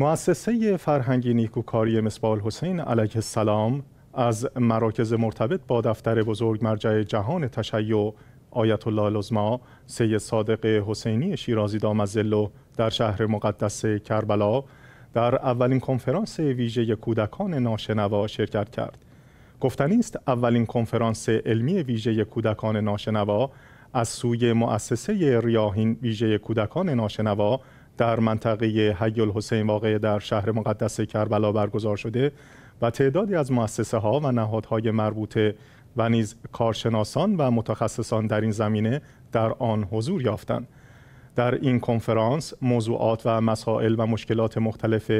مؤسسه فرهنگی نیکوکاری مصباح حسین علیه السلام از مراکز مرتبط با دفتر بزرگ مرجع جهان تشیع آیت الله لزما سید صادق حسینی شیرازی دامزلو در شهر مقدس کربلا در اولین کنفرانس ویژه کودکان ناشنوا شرکت کرد گفتنی است اولین کنفرانس علمی ویژه کودکان ناشنوا از سوی مؤسسه ریاهین ویژه کودکان ناشنوا در منطقه حی الحسین واقع در شهر مقدس کربلا برگزار شده و تعدادی از مؤسسه ها و نهادهای مربوطه و نیز کارشناسان و متخصصان در این زمینه در آن حضور یافتند در این کنفرانس موضوعات و مسائل و مشکلات مختلف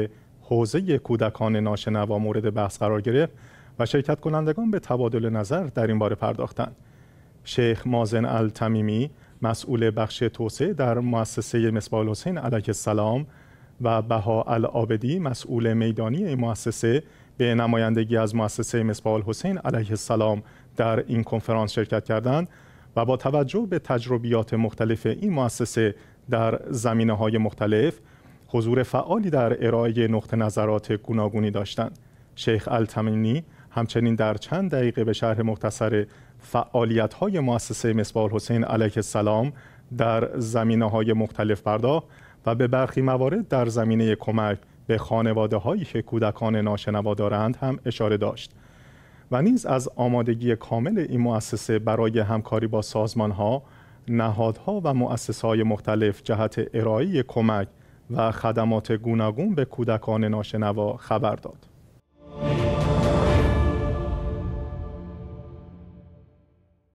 حوزه کودکان ناشنوا مورد بحث قرار گرفت و شرکت کنندگان به تبادل نظر در این باره پرداختند شیخ مازن التمیمی مسئول بخش توسعه در مؤسسه مصباح حسین علیه السلام و بها العابدی مسئول میدانی این مؤسسه به نمایندگی از مؤسسه مصباح الحسین علیه السلام در این کنفرانس شرکت کردند و با توجه به تجربیات مختلف این مؤسسه در زمینه های مختلف حضور فعالی در ارائه نقطه نظرات گوناگونی داشتند شیخ التمینی همچنین در چند دقیقه به شرح مختصر فعالیت های مؤسسه مصباح حسین علیه السلام در زمینه های مختلف پرداخت و به برخی موارد در زمینه کمک به خانواده هایی که کودکان ناشنوا دارند هم اشاره داشت و نیز از آمادگی کامل این مؤسسه برای همکاری با سازمان ها، نهادها و مؤسس های مختلف جهت ارائه کمک و خدمات گوناگون به کودکان ناشنوا خبر داد.